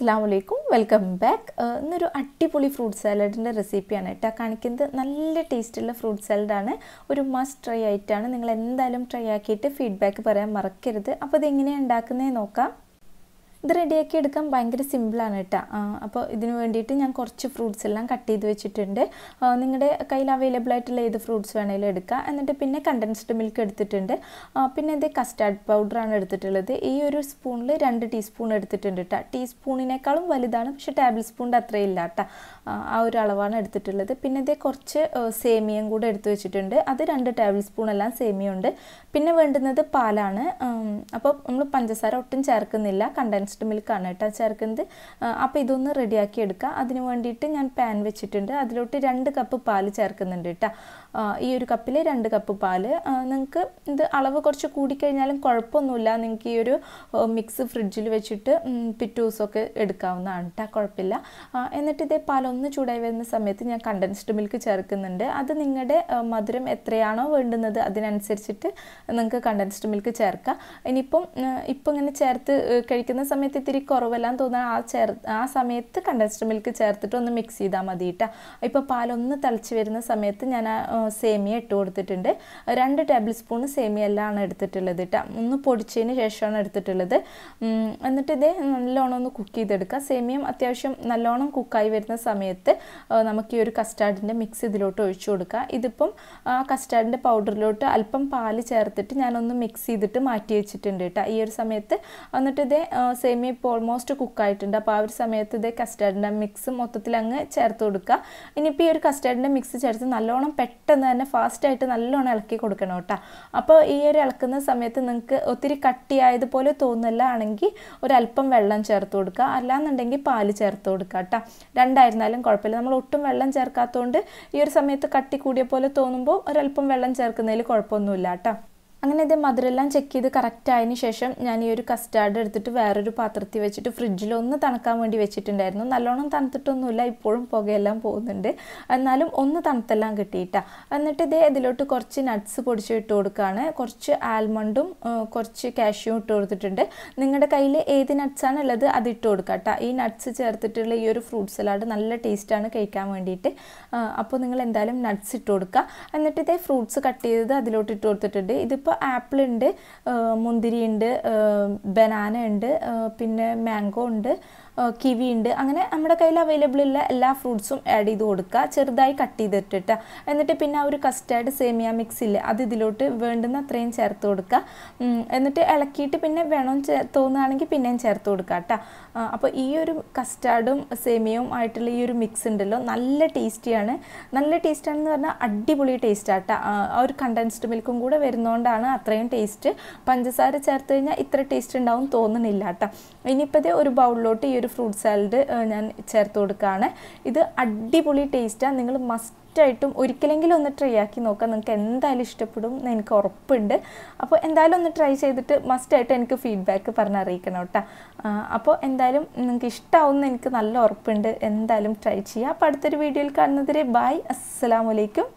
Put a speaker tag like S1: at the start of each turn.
S1: അസ്സാം വലൈക്കും welcome back ഇന്നൊരു അടിപൊളി ഫ്രൂട്ട് സാലഡിൻ്റെ റെസിപ്പിയാണ് കേട്ടോ കാണിക്കുന്നത് നല്ല ടേസ്റ്റുള്ള ഫ്രൂട്ട് സാലഡാണ് ഒരു മസ്റ്റ് ട്രൈ ആയിട്ടാണ് നിങ്ങൾ എന്തായാലും ട്രൈ ആക്കിയിട്ട് ഫീഡ്ബാക്ക് പറയാൻ മറക്കരുത് അപ്പോൾ ഇതെങ്ങനെയാണ് ഉണ്ടാക്കുന്നതെന്ന് നോക്കാം ഇത് റെഡിയാക്കി എടുക്കാൻ ഭയങ്കര സിമ്പിളാണ് കേട്ടോ അപ്പോൾ ഇതിന് വേണ്ടിയിട്ട് ഞാൻ കുറച്ച് ഫ്രൂട്ട്സ് എല്ലാം കട്ട് ചെയ്ത് വെച്ചിട്ടുണ്ട് നിങ്ങളുടെ കയ്യിൽ അവൈലബിൾ ആയിട്ടുള്ള ഏത് ഫ്രൂട്ട്സ് വേണേലും എടുക്കുക എന്നിട്ട് പിന്നെ കണ്ടൻസ്ഡ് മിൽക്ക് എടുത്തിട്ടുണ്ട് പിന്നെ ഇത് കസ്റ്റാർഡ് പൗഡറാണ് എടുത്തിട്ടുള്ളത് ഈ ഒരു സ്പൂണിൽ രണ്ട് ടീസ്പൂൺ എടുത്തിട്ടുണ്ട് കേട്ടോ ടീസ്പൂണിനേക്കാളും വലുതാണ് പക്ഷേ ടേബിൾ സ്പൂണിൻ്റെ അത്രയും ഇല്ല കേട്ടോ ആ ഒരു അളവാണ് എടുത്തിട്ടുള്ളത് പിന്നെ ഇത് കുറച്ച് സേമിയം കൂടെ എടുത്തു വെച്ചിട്ടുണ്ട് അത് രണ്ട് ടേബിൾ സ്പൂൺ എല്ലാം സേമിയ ഉണ്ട് പിന്നെ വേണ്ടുന്നത് പാലാണ് അപ്പോൾ നമ്മൾ പഞ്ചസാര ഒട്ടും ചേർക്കുന്നില്ല കണ്ടൻസ് കണ്ടൻസ്ഡ് മിൽക്കാണ് കേട്ടോ ചേർക്കുന്നത് അപ്പോൾ ഇതൊന്ന് റെഡിയാക്കി എടുക്കുക അതിന് വേണ്ടിയിട്ട് ഞാൻ പാൻ വെച്ചിട്ടുണ്ട് അതിലോട്ട് രണ്ട് കപ്പ് പാല് ചേർക്കുന്നുണ്ട് കേട്ടോ ഈ ഒരു കപ്പിൽ രണ്ട് കപ്പ് പാല് നിങ്ങൾക്ക് ഇത് അളവ് കുറച്ച് കൂടിക്കഴിഞ്ഞാലും കുഴപ്പമൊന്നുമില്ല നിങ്ങൾക്ക് ഈ ഒരു മിക്സ് ഫ്രിഡ്ജിൽ വെച്ചിട്ട് പിറ്റേ ദിവസമൊക്കെ എടുക്കാവുന്നതാണ് കേട്ടോ കുഴപ്പമില്ല എന്നിട്ട് ഇതേ പാലൊന്ന് ചൂടായി വരുന്ന സമയത്ത് ഞാൻ കണ്ടൻസ്ഡ് മിൽക്ക് ചേർക്കുന്നുണ്ട് അത് നിങ്ങളുടെ മധുരം എത്രയാണോ വേണ്ടുന്നത് അതിനനുസരിച്ചിട്ട് നിങ്ങൾക്ക് കണ്ടൻസ്ഡ് മിൽക്ക് ചേർക്കാം ഇനിയിപ്പം ഇപ്പം ഇങ്ങനെ ചേർത്ത് കഴിക്കുന്ന സമയത്ത് സമയത്ത് ഇത്തിരി കുറവെല്ലാം തോന്നുന്ന ആ ചേർ ആ സമയത്ത് കണ്ടൻസ്ഡ് മിൽക്ക് ചേർത്തിട്ട് ഒന്ന് മിക്സ് ചെയ്താൽ മതി കേട്ടോ ഇപ്പോൾ പാലൊന്ന് തിളച്ച് വരുന്ന സമയത്ത് ഞാൻ ആ സേമിയ ഇട്ട് കൊടുത്തിട്ടുണ്ട് രണ്ട് ടേബിൾ സ്പൂൺ സേമിയ ആണ് എടുത്തിട്ടുള്ളത് കേട്ടോ ഒന്ന് പൊടിച്ചതിന് ശേഷമാണ് എടുത്തിട്ടുള്ളത് എന്നിട്ട് ഇത് നല്ലോണം ഒന്ന് കുക്ക് ചെയ്തെടുക്കുക സേമിയം അത്യാവശ്യം നല്ലോണം കുക്കായി വരുന്ന സമയത്ത് നമുക്ക് ഈ ഒരു കസ്റ്റാർഡിൻ്റെ മിക്സ് ഇതിലോട്ട് ഒഴിച്ചു കൊടുക്കുക ഇതിപ്പം ആ കസ്റ്റാർഡിൻ്റെ പൗഡറിലോട്ട് അല്പം പാല് ചേർത്തിട്ട് ഞാനൊന്ന് മിക്സ് ചെയ്തിട്ട് മാറ്റി വെച്ചിട്ടുണ്ട് കേട്ടോ ഈ ഒരു സമയത്ത് എന്നിട്ട് ഇത് സേമിയ ഇപ്പോൾ ഓൾമോസ്റ്റ് കുക്കായിട്ടുണ്ട് അപ്പോൾ ആ ഒരു സമയത്ത് ഇത് കസ്റ്റാർഡിൻ്റെ മിക്സ് മൊത്തത്തിൽ അങ്ങ് ചേർത്ത് കൊടുക്കുക ഇനിയിപ്പോൾ ഈ ഒരു കസ്റ്റാർഡിൻ്റെ മിക്സ് ചേർത്ത് നല്ലോണം പെട്ടെന്ന് തന്നെ ഫാസ്റ്റായിട്ട് നല്ലോണം ഇളക്കി കൊടുക്കണം കേട്ടോ അപ്പോൾ ഈ ഒരു ഇളക്കുന്ന സമയത്ത് നിങ്ങൾക്ക് ഒത്തിരി കട്ടിയായതുപോലെ തോന്നില്ല ആണെങ്കിൽ ഒരല്പം വെള്ളം ചേർത്ത് കൊടുക്കുക അല്ലാന്നുണ്ടെങ്കിൽ പാല് ചേർത്ത് കൊടുക്കുക കേട്ടോ രണ്ടായിരുന്നാലും കുഴപ്പമില്ല നമ്മൾ ഒട്ടും വെള്ളം ചേർക്കാത്തതുകൊണ്ട് ഈ ഒരു സമയത്ത് കട്ടി കൂടിയ പോലെ തോന്നുമ്പോൾ ഒരല്പം വെള്ളം ചേർക്കുന്നതിൽ കുഴപ്പമൊന്നുമില്ല കേട്ടോ അങ്ങനെ ഇത് മധുരമെല്ലാം ചെക്ക് ചെയ്ത് കറക്റ്റ് ആയതിനു ശേഷം ഞാൻ ഈ ഒരു കസ്റ്റാർഡ് എടുത്തിട്ട് വേറൊരു പാത്രത്തിൽ വെച്ചിട്ട് ഫ്രിഡ്ജിൽ ഒന്ന് തണുക്കാൻ വേണ്ടി വെച്ചിട്ടുണ്ടായിരുന്നു നല്ലോണം തണുത്തിട്ടൊന്നുമില്ല ഇപ്പോഴും പുകയെല്ലാം പോകുന്നുണ്ട് എന്നാലും ഒന്ന് തണുത്തെല്ലാം കിട്ടിയിട്ട എന്നിട്ട് ഇതേ ഇതിലോട്ട് കുറച്ച് നട്ട്സ് പൊടിച്ച് ഇട്ട് കൊടുക്കുകയാണ് കുറച്ച് ആൽമണ്ടും കുറച്ച് കാഷ്യൂ ഇട്ട് കൊടുത്തിട്ടുണ്ട് നിങ്ങളുടെ കയ്യിൽ ഏത് നട്ട്സാണ് ഉള്ളത് അത് ഇട്ട് കൊടുക്കുക കേട്ടോ ഈ നട്ട്സ് ചേർത്തിട്ടുള്ള ഈ ഒരു ഫ്രൂട്ട് സലാഡ് നല്ല ടേസ്റ്റാണ് കഴിക്കാൻ വേണ്ടിയിട്ട് അപ്പോൾ നിങ്ങൾ എന്തായാലും നട്ട്സ് ഇട്ട് കൊടുക്കുക എന്നിട്ട് ഇതേ ഫ്രൂട്ട്സ് കട്ട് ചെയ്തത് അതിലോട്ട് ഇട്ട് കൊടുത്തിട്ടുണ്ട് ഇതിപ്പോൾ ഇപ്പോൾ ആപ്പിൾ ഉണ്ട് മുന്തിരി ഉണ്ട് ബനാന ഉണ്ട് പിന്നെ മാംഗോ ഉണ്ട് കിവി ഉണ്ട് അങ്ങനെ നമ്മുടെ കയ്യിൽ അവൈലബിൾ ഉള്ള എല്ലാ ഫ്രൂട്ട്സും ആഡ് ചെയ്ത് കൊടുക്കുക ചെറുതായി കട്ട് ചെയ്തിട്ടിട്ട് എന്നിട്ട് പിന്നെ ആ ഒരു കസ്റ്റാർഡ് സേമിയ മിക്സ് ഇല്ലേ അത് ഇതിലോട്ട് വേണ്ടുന്ന അത്രയും ചേർത്ത് കൊടുക്കുക എന്നിട്ട് ഇളക്കിയിട്ട് പിന്നെ വേണം തോന്നുകയാണെങ്കിൽ പിന്നെയും ചേർത്ത് കൊടുക്കുക കേട്ടോ അപ്പോൾ ഈ ഒരു കസ്റ്റാർഡും സേമിയയും ആയിട്ടുള്ള ഈ ഒരു മിക്സ് ഉണ്ടല്ലോ നല്ല ടേസ്റ്റിയാണ് നല്ല ടേസ്റ്റാണെന്ന് പറഞ്ഞാൽ അടിപൊളി ടേസ്റ്റ് ആട്ടോ ആ ഒരു കണ്ടൻസ്ഡ് മിൽക്കും കൂടെ വരുന്നതുകൊണ്ടാണ് അത്രയും ടേസ്റ്റ് പഞ്ചസാര ചേർത്ത് കഴിഞ്ഞാൽ ഇത്ര ടേസ്റ്റ് ഉണ്ടാവും തോന്നുന്നില്ല കേട്ടോ ഇനിയിപ്പോഴത്തെ ഒരു ബൗളിലോട്ട് ഈ ഒരു ഫ്രൂട്ട് സാലഡ് ഞാൻ ചേർത്ത് കൊടുക്കുകയാണ് ഇത് അടിപൊളി ടേസ്റ്റാണ് നിങ്ങൾ മസ്റ്റ് മസ്റ്റായിട്ടും ഒരിക്കലെങ്കിലും ഒന്ന് ട്രൈ ആക്കി നോക്കാം നിങ്ങൾക്ക് എന്തായാലും ഇഷ്ടപ്പെടും എന്ന് എനിക്ക് ഉറപ്പുണ്ട് അപ്പോൾ എന്തായാലും ഒന്ന് ട്രൈ ചെയ്തിട്ട് മസ്റ്റായിട്ട് എനിക്ക് ഫീഡ്ബാക്ക് പറഞ്ഞറിയിക്കണം കേട്ടോ അപ്പോൾ എന്തായാലും നിങ്ങൾക്ക് ഇഷ്ടമാവുമെന്ന് എനിക്ക് നല്ല ഉറപ്പുണ്ട് എന്തായാലും ട്രൈ ചെയ്യുക അപ്പോൾ അടുത്തൊരു വീഡിയോയിൽ കാണുന്നതിരെ ബൈ അസ്സലാമലൈക്കും